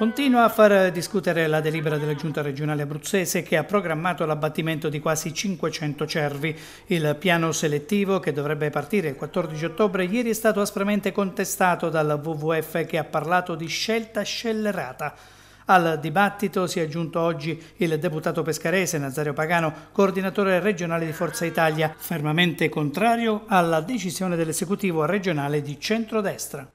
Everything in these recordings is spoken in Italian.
Continua a far discutere la delibera della Giunta regionale abruzzese che ha programmato l'abbattimento di quasi 500 cervi. Il piano selettivo, che dovrebbe partire il 14 ottobre, ieri è stato aspramente contestato dalla WWF che ha parlato di scelta scellerata. Al dibattito si è aggiunto oggi il deputato pescarese Nazario Pagano, coordinatore regionale di Forza Italia, fermamente contrario alla decisione dell'esecutivo regionale di centrodestra.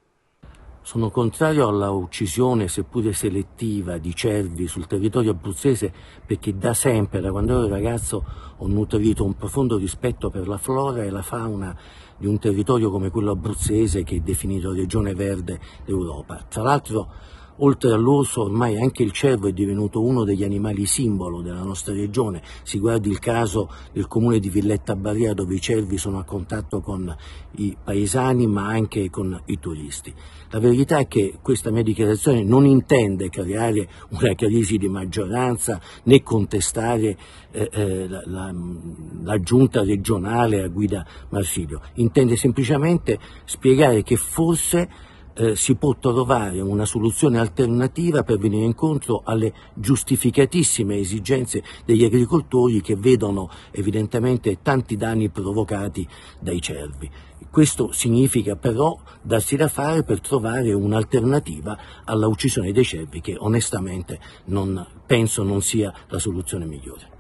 Sono contrario alla uccisione, seppure selettiva, di cervi sul territorio abruzzese perché da sempre, da quando ero ragazzo, ho nutrito un profondo rispetto per la flora e la fauna di un territorio come quello abruzzese che è definito regione verde d'Europa. Tra l'altro Oltre all'orso ormai anche il cervo è divenuto uno degli animali simbolo della nostra regione, si guardi il caso del comune di Villetta Barria dove i cervi sono a contatto con i paesani ma anche con i turisti. La verità è che questa mia dichiarazione non intende creare una crisi di maggioranza né contestare eh, eh la, la, la giunta regionale a guida Marsilio, intende semplicemente spiegare che forse eh, si può trovare una soluzione alternativa per venire incontro alle giustificatissime esigenze degli agricoltori che vedono evidentemente tanti danni provocati dai cervi. Questo significa però darsi da fare per trovare un'alternativa alla uccisione dei cervi che onestamente non, penso non sia la soluzione migliore.